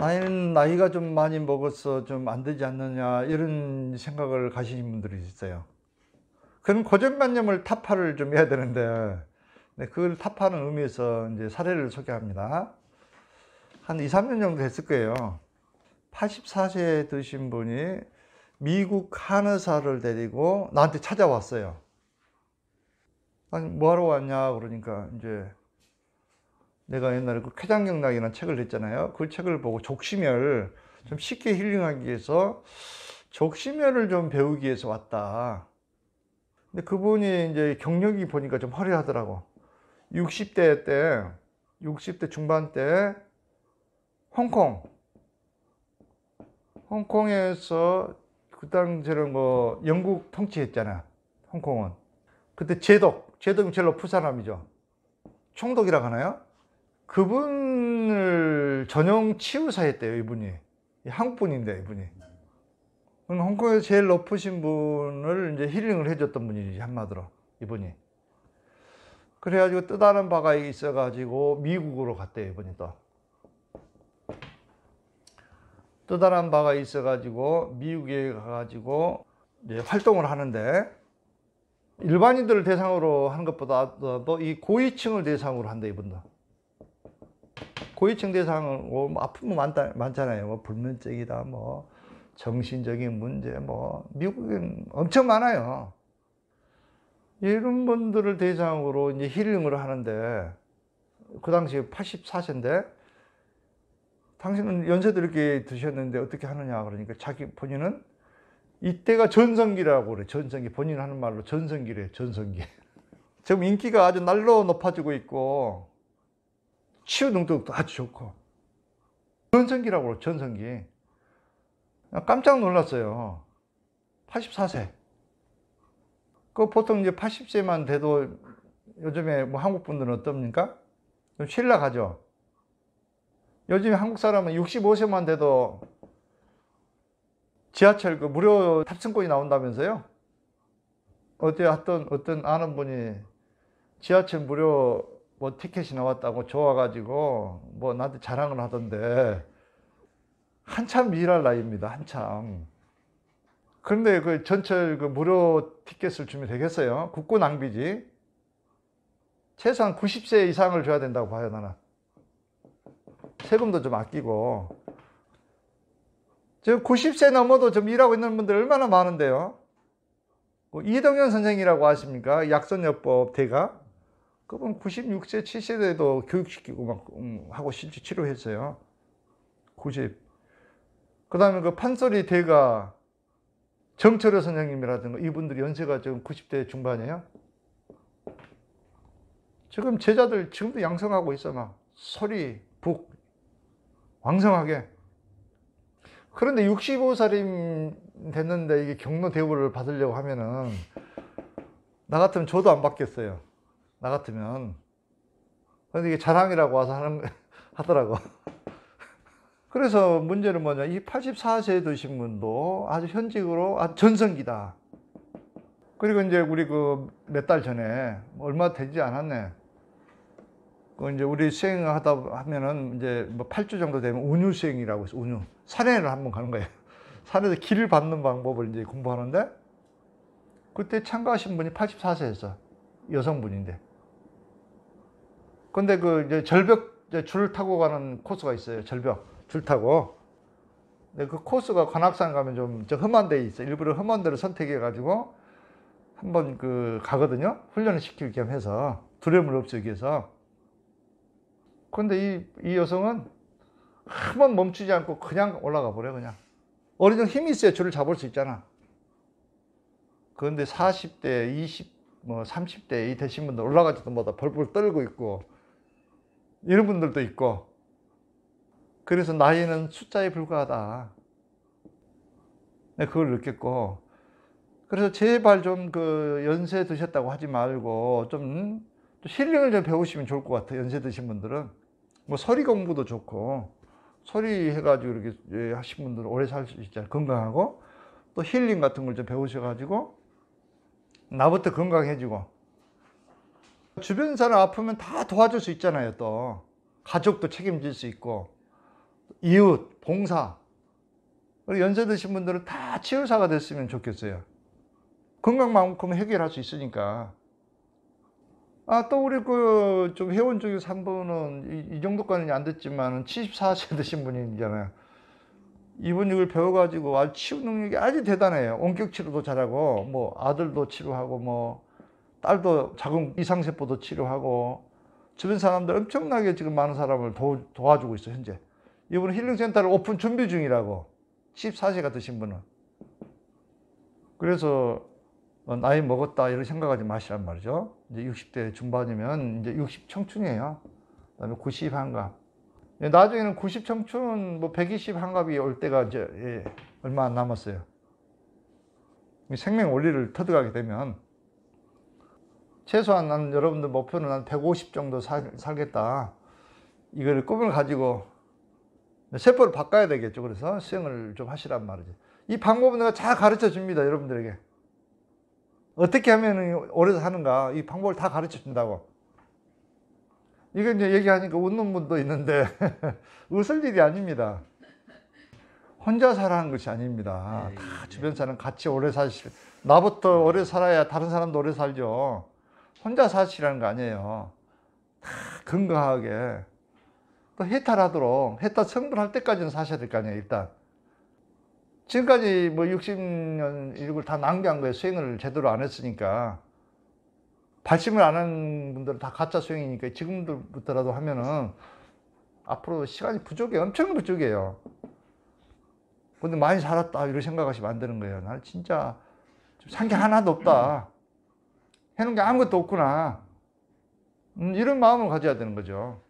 나이는 나이가 좀 많이 먹어서 좀 안 되지 않느냐 이런 생각을 가시는 분들이 있어요. 그런 고정관념을 타파를 좀 해야 되는데 네, 그걸 타파하는 의미에서 이제 사례를 소개합니다. 한 2, 3년 정도 됐을 거예요. 84세 드신 분이 미국 한의사를 데리고 나한테 찾아왔어요. 아니 뭐하러 왔냐 그러니까 이제 내가 옛날에 그 쾌장경락이라는 책을 냈잖아요. 그 책을 보고 족심혈좀 쉽게 힐링하기 위해서 족심혈을좀 배우기 위해서 왔다. 근데 그분이 이제 경력이 보니까 좀 화려하더라고. 60대 때, 60대 중반 때 홍콩, 홍콩에서 그 당시에는 뭐 영국 통치했잖아. 홍콩은. 그때 제독, 제독이 젤로 푸은 사람이죠. 총독이라고 하나요? 그분을 전용 치유사였대요 이분이 한국 분인데 이분이 홍콩에서 제일 높으신 분을 이제 힐링을 해줬던 분이지 한마디로 이분이 그래가지고 뜻하는 바가 있어가지고 미국으로 갔대요 이분이 또 뜻하는 바가 있어가지고 미국에 가가지고 활동을 하는데 일반인들을 대상으로 하는 것보다도 이 고위층을 대상으로 한다 이분도 고위층 대상은 뭐, 뭐 아픔 많다, 많잖아요. 뭐 불면증이다, 뭐 정신적인 문제, 뭐미국은 엄청 많아요. 이런 분들을 대상으로 이제 힐링을 하는데 그 당시 84세인데 당신은 연세도 이렇게 드셨는데 어떻게 하느냐 그러니까 자기 본인은 이때가 전성기라고 그래 전성기 본인 하는 말로 전성기래 전성기 지금 인기가 아주 날로 높아지고 있고 치유 능력도 아주 좋고 전성기라고 그러 전성기 깜짝 놀랐어요 84세 그 보통 이제 80세만 돼도 요즘에 뭐 한국 분들은 어떻습니까? 좀 쉴락하죠 요즘에 한국 사람은 65세만 돼도 지하철 그 무료 탑승권이 나온다면서요? 어때 어떤 어떤 아는 분이 지하철 무료 뭐 티켓이 나왔다고 좋아가지고 뭐 나한테 자랑을 하던데 한참 일할 나이입니다. 한참. 그런데 그 전철 그 무료 티켓을 주면 되겠어요? 국고 낭비지. 최소한 90세 이상을 줘야 된다고 봐요, 나는. 세금도 좀 아끼고. 지 90세 넘어도 좀 일하고 있는 분들 얼마나 많은데요? 뭐 이동현 선생이라고 아십니까? 약선요법 대가. 그분 96세, 7세대도 교육시키고 막 음, 하고 실제 치료했어요. 90. 그 다음에 그 판소리 대가 정철호 선생님이라든가 이분들이 연세가 지금 90대 중반이에요. 지금 제자들 지금도 양성하고 있어 막 소리, 북, 왕성하게. 그런데 65살이 됐는데 이게 경로 대우를 받으려고 하면은 나 같으면 저도 안 받겠어요. 나 같으면 근데 이게 자랑이라고 와서 하는 하더라고 그래서 문제는 뭐냐 이 84세 되신 분도 아주 현직으로 아주 전성기다 그리고 이제 우리 그 몇 달 전에 얼마 되지 않았네 그 이제 우리 수행하다 하면은 이제 뭐 8주 정도 되면 운유 수행이라고 해서 운유 산행을 한번 가는 거예요 산에서 길을 받는 방법을 이제 공부하는데 그때 참가하신 분이 84세였어 여성분인데 근데 그 이제 절벽 이제 줄 타고 가는 코스가 있어요. 절벽 줄 타고. 근데 그 코스가 관악산 가면 좀 험한 데 있어. 일부러 험한 데를 선택해 가지고 한번 그 가거든요. 훈련을 시킬 겸 해서 두려움을 없애기 해서 근데 이, 이 여성은 한번 멈추지 않고 그냥 올라가 버려 그냥. 어느 정도 힘이 있어야 줄을 잡을 수 있잖아. 그런데 40대, 20, 뭐 30대 이 되신 분들 올라가지도 못하 벌벌 떨고 있고 이런 분들도 있고 그래서 나이는 숫자에 불과하다 네, 그걸 느꼈고 그래서 제발 좀 그 연세 드셨다고 하지 말고 좀 실링을 좀 배우시면 좋을 것 같아요 연세 드신 분들은 뭐 서리 공부도 좋고 소리 해가지고 이렇게 예, 하신 분들은 오래 살 수 있잖아요 건강하고 또 힐링 같은 걸 좀 배우셔가지고 나부터 건강해지고 주변 사람 아프면 다 도와줄 수 있잖아요 또 가족도 책임질 수 있고 이웃, 봉사 연세 드신 분들은 다 치유사가 됐으면 좋겠어요 건강만큼 해결할 수 있으니까 아또 우리 그 좀 회원 중에3 분은 이, 이 정도까지는 안 됐지만 74세 되신 분이잖아요 이분이을 배워가지고 아주 치유 능력이 아주 대단해요. 원격 치료도 잘하고, 뭐, 아들도 치료하고, 뭐, 딸도 자궁 이상세포도 치료하고 주변 사람들 엄청나게 지금 많은 사람을 도, 와주고 있어 현재 이분은 힐링센터를 오픈 준비 중이라고 14세가 되신 분은 그래서 어, 나이 먹었다 이런 생각하지 마시란 말이죠 이제 60대 중반이면 이제 60 청춘이에요 그 다음에 90 한갑 예, 나중에는 90 청춘 뭐120 한갑이 올 때가 이제 예, 얼마 안 남았어요 생명 원리를 터득하게 되면 최소한 나는 여러분들 목표는 한 150 정도 살, 살겠다. 이거를 꿈을 가지고 세포를 바꿔야 되겠죠. 그래서 수행을 좀 하시란 말이죠. 이 방법은 내가 잘 가르쳐 줍니다. 여러분들에게. 어떻게 하면 오래 사는가. 이 방법을 다 가르쳐 준다고. 이거 이제 얘기하니까 웃는 분도 있는데, 웃을 일이 아닙니다. 혼자 살아는 것이 아닙니다. 네, 다 네. 주변 사람 같이 오래 사실, 나부터 오래 살아야 다른 사람도 오래 살죠. 혼자 사시라는 거 아니에요. 다 건강하게. 또 해탈하도록, 해탈 성불할 때까지는 사셔야 될 거 아니에요, 일단. 지금까지 뭐 60년 이걸 다 낭비한 거예요. 수행을 제대로 안 했으니까. 발심을 안 한 분들은 다 가짜 수행이니까 지금부터라도 하면은 앞으로 시간이 부족해 엄청 부족해요. 근데 많이 살았다. 이런 생각하시면 안 되는 거예요. 나는 진짜 산 게 하나도 없다. 해놓은 게 아무것도 없구나. 음, 이런 마음을 가져야 되는 거죠.